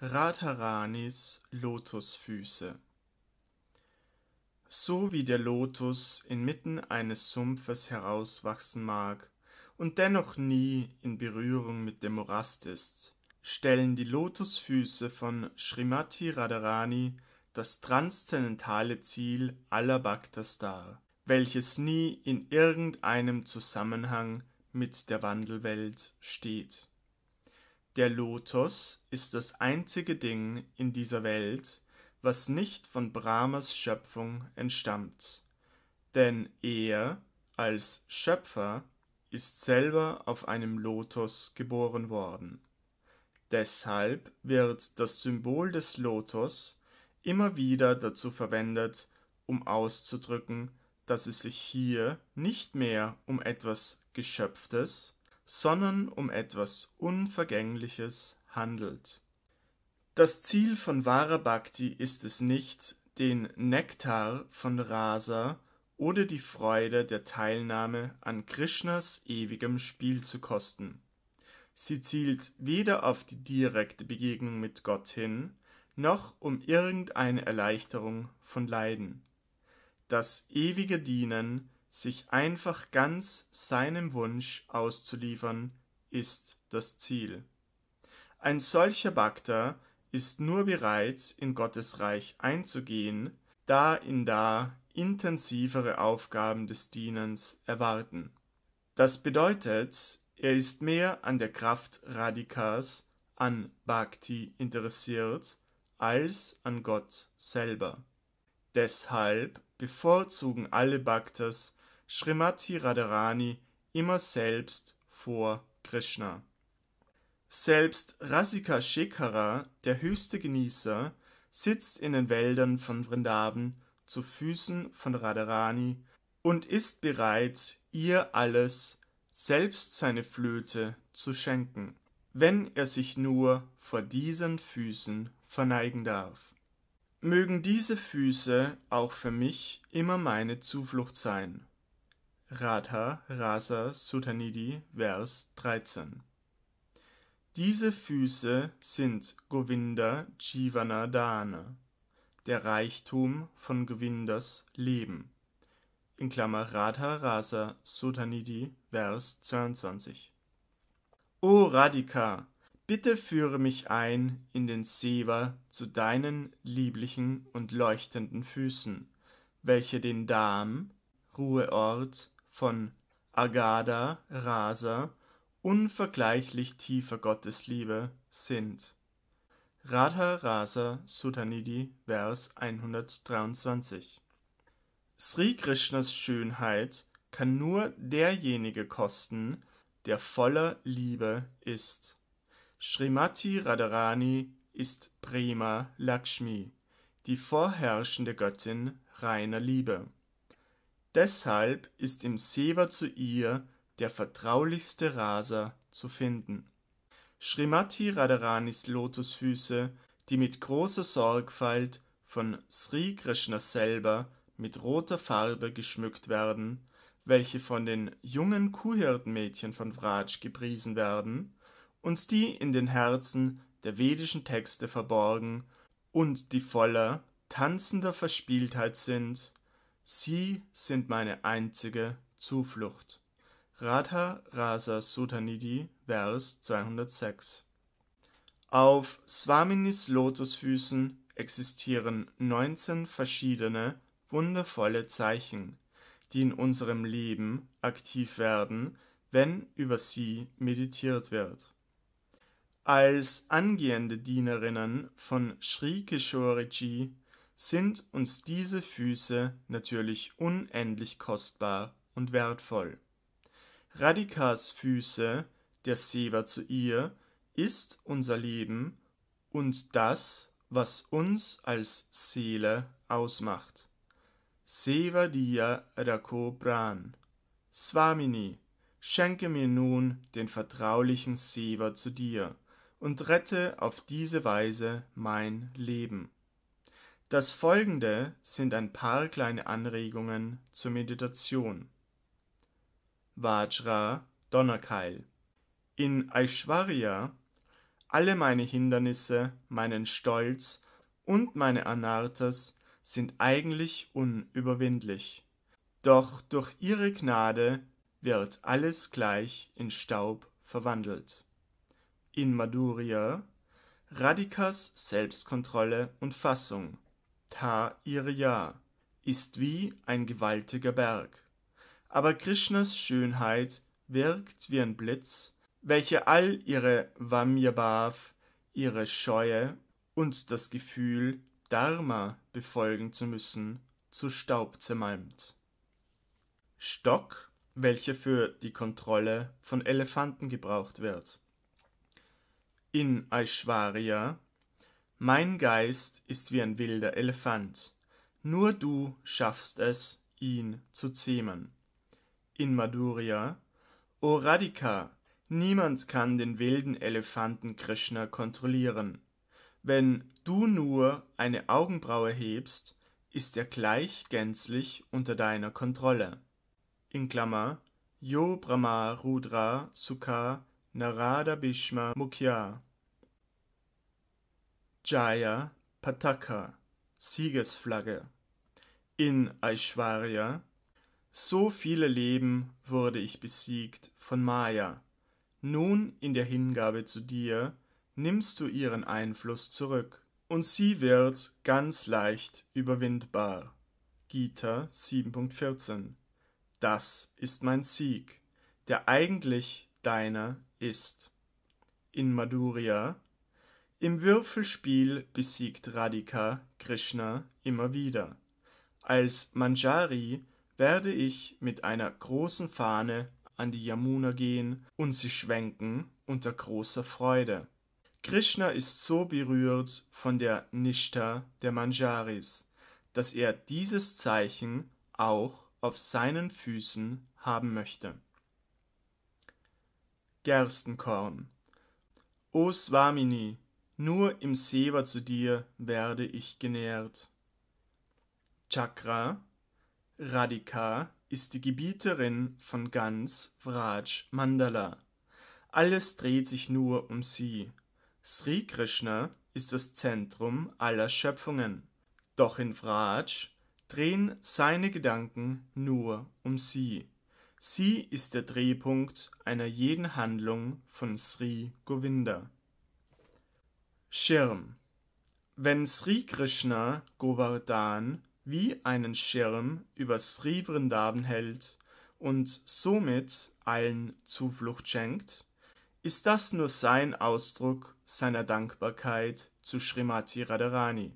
Radharanis Lotusfüße So wie der Lotus inmitten eines Sumpfes herauswachsen mag und dennoch nie in Berührung mit dem Morast ist, stellen die Lotusfüße von Srimati Radharani das transzendentale Ziel aller Bhaktas dar, welches nie in irgendeinem Zusammenhang mit der Wandelwelt steht. Der Lotus ist das einzige Ding in dieser Welt, was nicht von Brahmas Schöpfung entstammt, denn er als Schöpfer ist selber auf einem Lotus geboren worden. Deshalb wird das Symbol des Lotus immer wieder dazu verwendet, um auszudrücken, dass es sich hier nicht mehr um etwas Geschöpftes, sondern um etwas Unvergängliches handelt. Das Ziel von Vara Bhakti ist es nicht, den Nektar von Rasa oder die Freude der Teilnahme an Krishnas ewigem Spiel zu kosten. Sie zielt weder auf die direkte Begegnung mit Gott hin, noch um irgendeine Erleichterung von Leiden. Das ewige Dienen sich einfach ganz seinem Wunsch auszuliefern ist das Ziel. Ein solcher Bhakta ist nur bereit, in Gottes Reich einzugehen, da ihn da intensivere Aufgaben des Dienens erwarten. Das bedeutet, er ist mehr an der Kraft Radikas, an Bhakti interessiert, als an Gott selber. Deshalb bevorzugen alle Bhaktas Srimati Radharani immer selbst vor Krishna. Selbst Rasika Shekhara, der höchste Genießer, sitzt in den Wäldern von Vrindavan zu Füßen von Radharani und ist bereit, ihr alles, selbst seine Flöte, zu schenken, wenn er sich nur vor diesen Füßen verneigen darf. Mögen diese Füße auch für mich immer meine Zuflucht sein. Radha Rasa Sutanidhi, Vers 13. Diese Füße sind Govinda Jivana Dana, der Reichtum von Govindas Leben. In Klammer Radha Rasa Sutanidhi, Vers 22. O Radhika, bitte führe mich ein in den Seva zu deinen lieblichen und leuchtenden Füßen, welche den Darm, Ruheort, von Agada Rasa unvergleichlich tiefer Gottesliebe sind. Radha Rasa Sudhanidhi, Vers 123 Sri Krishnas Schönheit kann nur derjenige kosten, der voller Liebe ist. Srimati Radharani ist Prema Lakshmi, die vorherrschende Göttin reiner Liebe. Deshalb ist im Seva zu ihr der vertraulichste Rasa zu finden. Srimati Radharanis Lotusfüße, die mit großer Sorgfalt von Sri Krishna selber mit roter Farbe geschmückt werden, welche von den jungen Kuhhirtenmädchen von Vraj gepriesen werden und die in den Herzen der vedischen Texte verborgen und die voller tanzender Verspieltheit sind, Sie sind meine einzige Zuflucht. Radha Rasa Sutanidhi, Vers 206. Auf Swaminis Lotusfüßen existieren 19 verschiedene wundervolle Zeichen, die in unserem Leben aktiv werden, wenn über sie meditiert wird. Als angehende Dienerinnen von Sri Kishoriji sind uns diese Füße natürlich unendlich kostbar und wertvoll. Radikas Füße, der Seva zu ihr, ist unser Leben und das, was uns als Seele ausmacht. Seva Dia Rako Pran. Swamini, schenke mir nun den vertraulichen Seva zu dir und rette auf diese Weise mein Leben. Das folgende sind ein paar kleine Anregungen zur Meditation. Vajra Donnerkeil. In Aishwarya alle meine Hindernisse, meinen Stolz und meine Anartas sind eigentlich unüberwindlich. Doch durch ihre Gnade wird alles gleich in Staub verwandelt. In Madhurya Radikas Selbstkontrolle und Fassung. Ta Irya, ist wie ein gewaltiger Berg. Aber Krishnas Schönheit wirkt wie ein Blitz, welcher all ihre Vamyabhav, ihre Scheue und das Gefühl, Dharma befolgen zu müssen, zu Staub zermalmt. Stock, welcher für die Kontrolle von Elefanten gebraucht wird. In Aishwarya mein Geist ist wie ein wilder Elefant, nur du schaffst es, ihn zu zähmen. In Madhurya, O Radhika, niemand kann den wilden Elefanten Krishna kontrollieren. Wenn du nur eine Augenbraue hebst, ist er gleich gänzlich unter deiner Kontrolle. In Klammer, Yo Brahma Rudra Sukha Narada Bhishma Mukhya. Jaya Pataka, Siegesflagge. In Aishwarya, so viele Leben wurde ich besiegt von Maya. Nun in der Hingabe zu dir nimmst du ihren Einfluss zurück, und sie wird ganz leicht überwindbar. Gita 7.14 Das ist mein Sieg, der eigentlich deiner ist. In Madhurya im Würfelspiel besiegt Radhika Krishna immer wieder. Als Manjari werde ich mit einer großen Fahne an die Yamuna gehen und sie schwenken unter großer Freude. Krishna ist so berührt von der Nishta der Manjaris, dass er dieses Zeichen auch auf seinen Füßen haben möchte. Gerstenkorn O Swamini, nur im Seva zu dir werde ich genährt. Chakra, Radhika, ist die Gebieterin von Gans, Vraj, Mandala. Alles dreht sich nur um sie. Sri Krishna ist das Zentrum aller Schöpfungen. Doch in Vraj drehen seine Gedanken nur um sie. Sie ist der Drehpunkt einer jeden Handlung von Sri Govinda. Schirm. Wenn Sri Krishna Govardhan wie einen Schirm über Sri Vrindavan hält und somit allen Zuflucht schenkt, ist das nur sein Ausdruck seiner Dankbarkeit zu Srimati Radharani,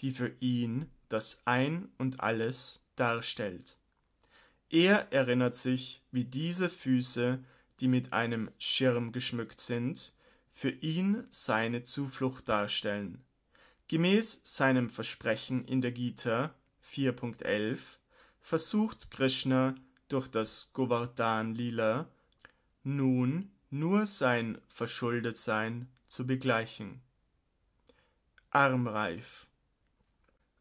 die für ihn das Ein und alles darstellt. Er erinnert sich, wie diese Füße, die mit einem Schirm geschmückt sind, für ihn seine Zuflucht darstellen. Gemäß seinem Versprechen in der Gita 4.11 versucht Krishna durch das Govardhan Lila nun nur sein Verschuldetsein zu begleichen. Armreif.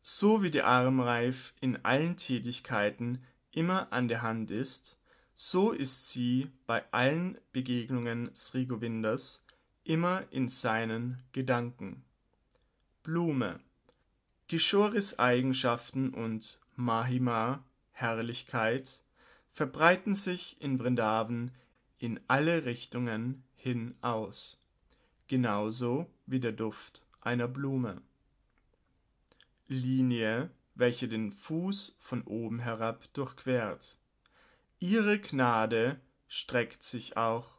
So wie der Armreif in allen Tätigkeiten immer an der Hand ist, so ist sie bei allen Begegnungen Sri Govindas immer in seinen Gedanken. Blume. Kishoris Eigenschaften und Mahima, Herrlichkeit, verbreiten sich in Vrindavan in alle Richtungen hin aus, genauso wie der Duft einer Blume. Linie, welche den Fuß von oben herab durchquert. Ihre Gnade streckt sich auch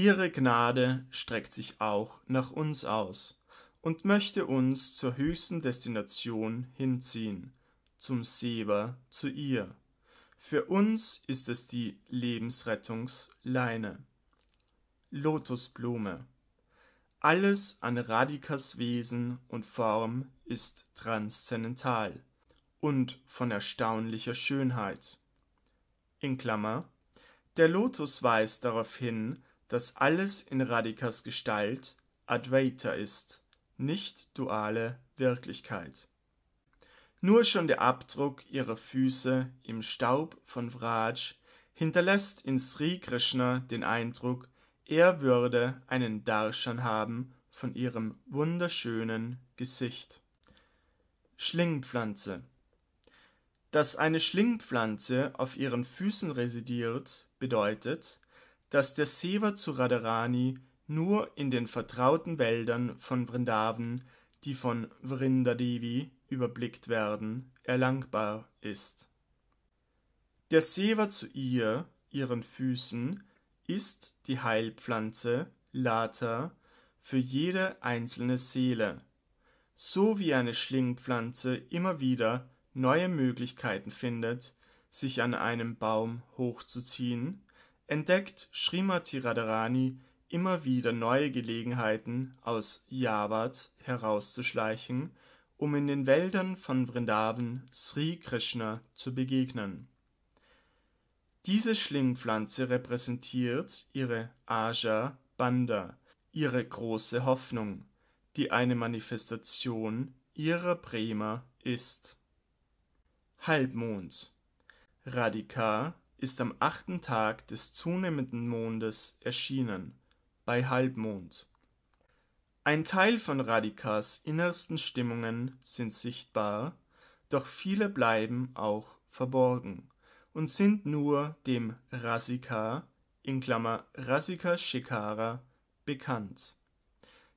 Ihre Gnade streckt sich auch nach uns aus und möchte uns zur höchsten Destination hinziehen, zum Seber zu ihr. Für uns ist es die Lebensrettungsleine. Lotusblume. Alles an Radikas Wesen und Form ist transzendental und von erstaunlicher Schönheit. In Klammer. Der Lotus weist darauf hin, dass alles in Radikas Gestalt Advaita ist, nicht duale Wirklichkeit. Nur schon der Abdruck ihrer Füße im Staub von Vraj hinterlässt in Sri Krishna den Eindruck, er würde einen Darshan haben von ihrem wunderschönen Gesicht. Schlingpflanze Dass eine Schlingpflanze auf ihren Füßen residiert, bedeutet, dass der Seva zu Radharani nur in den vertrauten Wäldern von Vrindavan, die von Vrindadevi überblickt werden, erlangbar ist. Der Seva zu ihr, ihren Füßen, ist die Heilpflanze Lata für jede einzelne Seele, so wie eine Schlingpflanze immer wieder neue Möglichkeiten findet, sich an einem Baum hochzuziehen, entdeckt Srimati Radharani immer wieder neue Gelegenheiten, aus Yavat herauszuschleichen, um in den Wäldern von Vrindavan Sri Krishna zu begegnen. Diese Schlingpflanze repräsentiert ihre Aja Banda, ihre große Hoffnung, die eine Manifestation ihrer Prema ist. Halbmond Radhika ist am achten Tag des zunehmenden Mondes erschienen, bei Halbmond. Ein Teil von Radhas innersten Stimmungen sind sichtbar, doch viele bleiben auch verborgen und sind nur dem Rasika in Klammer Rasika Shikara bekannt.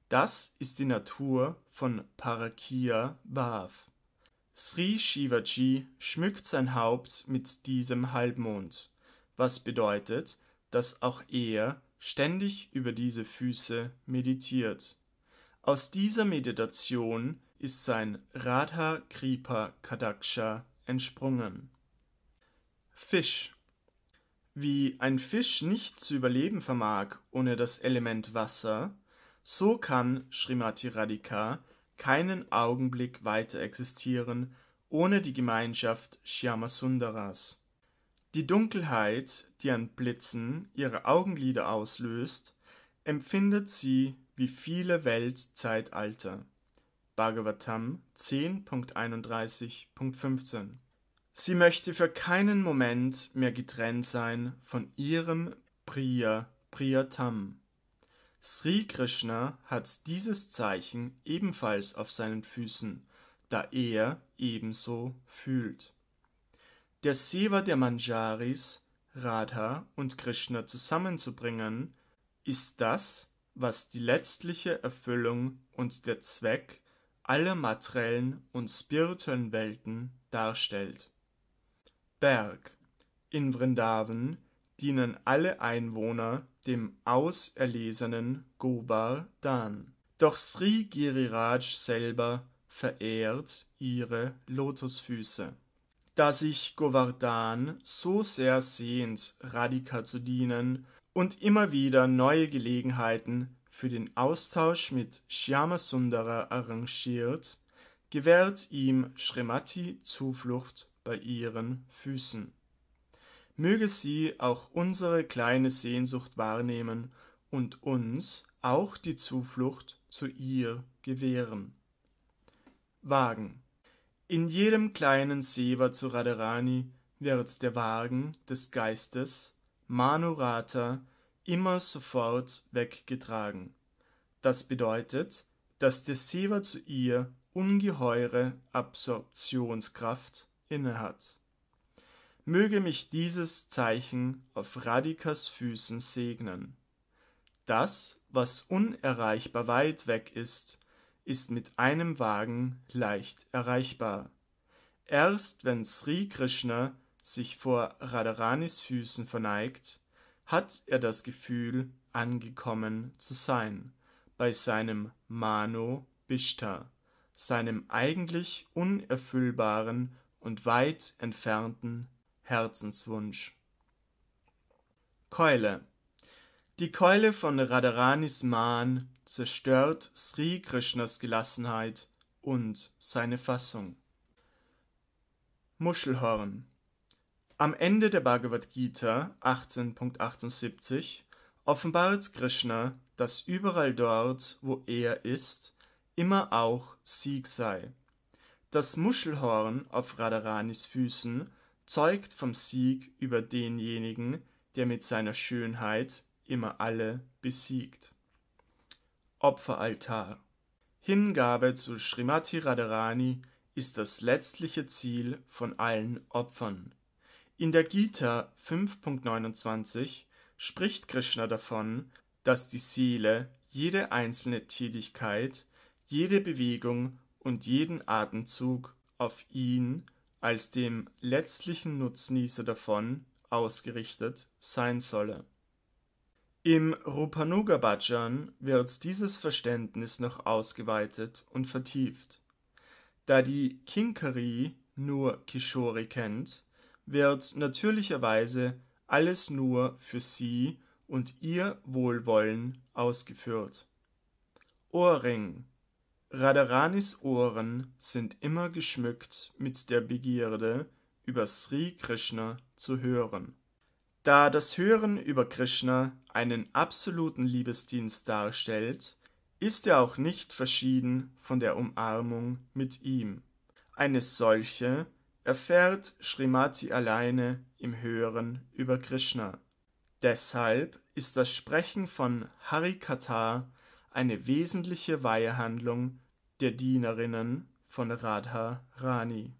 Das ist die Natur von Parakia Bhav. Sri Shivaji schmückt sein Haupt mit diesem Halbmond, was bedeutet, dass auch er ständig über diese Füße meditiert. Aus dieser Meditation ist sein Radha Kripa Kadaksha entsprungen. Fisch Wie ein Fisch nicht zu überleben vermag ohne das Element Wasser, so kann Srimati Radhika keinen Augenblick weiter existieren ohne die Gemeinschaft Shyamasundaras. Die Dunkelheit, die an Blitzen ihre Augenlider auslöst, empfindet sie wie viele Weltzeitalter. Bhagavatam 10.31.15 Sie möchte für keinen Moment mehr getrennt sein von ihrem Priya Priyatam. Sri Krishna hat dieses Zeichen ebenfalls auf seinen Füßen, da er ebenso fühlt. Der Seva der Manjaris, Radha und Krishna zusammenzubringen, ist das, was die letztliche Erfüllung und der Zweck aller materiellen und spirituellen Welten darstellt. Berg. In Vrindavan dienen alle Einwohner dem auserlesenen Govardhan. Doch Sri Giriraj selber verehrt ihre Lotusfüße. Da sich Govardhan so sehr sehnt, Radhika zu dienen und immer wieder neue Gelegenheiten für den Austausch mit Shyamasundara arrangiert, gewährt ihm Shrimati Zuflucht bei ihren Füßen möge sie auch unsere kleine Sehnsucht wahrnehmen und uns auch die Zuflucht zu ihr gewähren. Wagen. In jedem kleinen Seva zu Radharani wird der Wagen des Geistes, Manurata, immer sofort weggetragen. Das bedeutet, dass der Seva zu ihr ungeheure Absorptionskraft innehat möge mich dieses Zeichen auf Radikas Füßen segnen. Das, was unerreichbar weit weg ist, ist mit einem Wagen leicht erreichbar. Erst wenn Sri Krishna sich vor Radharanis Füßen verneigt, hat er das Gefühl, angekommen zu sein, bei seinem Mano Bishta, seinem eigentlich unerfüllbaren und weit entfernten Herzenswunsch. Keule. Die Keule von Radharani's Mahn zerstört Sri Krishnas Gelassenheit und seine Fassung. Muschelhorn. Am Ende der Bhagavad Gita 18.78 offenbart Krishna, dass überall dort, wo er ist, immer auch Sieg sei. Das Muschelhorn auf Radharani's Füßen zeugt vom Sieg über denjenigen, der mit seiner Schönheit immer alle besiegt. Opferaltar Hingabe zu Srimati Radharani ist das letztliche Ziel von allen Opfern. In der Gita 5.29 spricht Krishna davon, dass die Seele jede einzelne Tätigkeit, jede Bewegung und jeden Atemzug auf ihn als dem letztlichen Nutznießer davon ausgerichtet sein solle. Im Rupanuga-Bhajan wird dieses Verständnis noch ausgeweitet und vertieft. Da die Kinkari nur Kishori kennt, wird natürlicherweise alles nur für sie und ihr Wohlwollen ausgeführt. Ohrring Radharani's Ohren sind immer geschmückt mit der Begierde, über Sri Krishna zu hören. Da das Hören über Krishna einen absoluten Liebesdienst darstellt, ist er auch nicht verschieden von der Umarmung mit ihm. Eine solche erfährt Srimati alleine im Hören über Krishna. Deshalb ist das Sprechen von Harikatha eine wesentliche Weihehandlung der Dienerinnen von Radha Rani